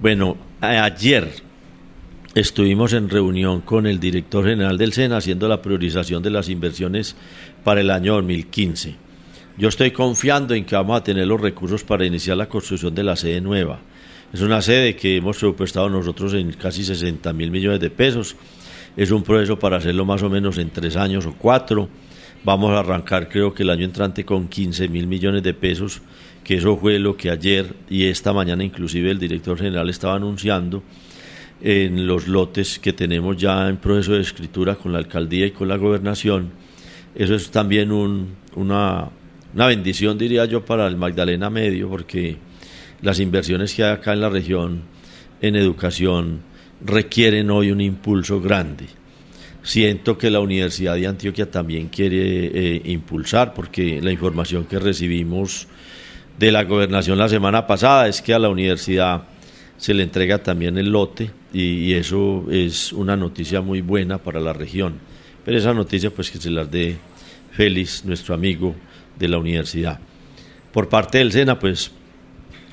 Bueno, ayer estuvimos en reunión con el director general del SENA haciendo la priorización de las inversiones para el año 2015. Yo estoy confiando en que vamos a tener los recursos para iniciar la construcción de la sede nueva. Es una sede que hemos presupuestado nosotros en casi 60 mil millones de pesos. Es un proceso para hacerlo más o menos en tres años o cuatro Vamos a arrancar creo que el año entrante con 15 mil millones de pesos, que eso fue lo que ayer y esta mañana inclusive el director general estaba anunciando en los lotes que tenemos ya en proceso de escritura con la alcaldía y con la gobernación. Eso es también una, una bendición, diría yo, para el Magdalena Medio, porque las inversiones que hay acá en la región en educación requieren hoy un impulso grande siento que la Universidad de Antioquia también quiere eh, impulsar, porque la información que recibimos de la gobernación la semana pasada es que a la universidad se le entrega también el lote y, eso es una noticia muy buena para la región. Pero esa noticia pues que se las dé Félix, nuestro amigo de la universidad. Por parte del SENA pues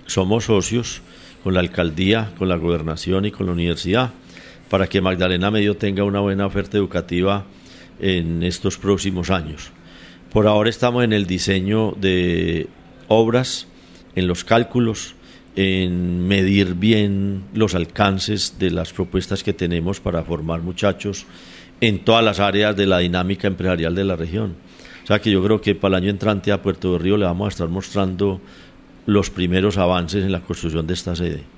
somos socios con la alcaldía, con la gobernación y con la universidad para que Magdalena Medio tenga una buena oferta educativa en estos próximos años. Por ahora estamos en el diseño de obras, en los cálculos, en medir bien los alcances de las propuestas que tenemos para formar muchachos en todas las áreas de la dinámica empresarial de la región. O sea que yo creo que para el año entrante a Puerto de Río le vamos a estar mostrando los primeros avances en la construcción de esta sede.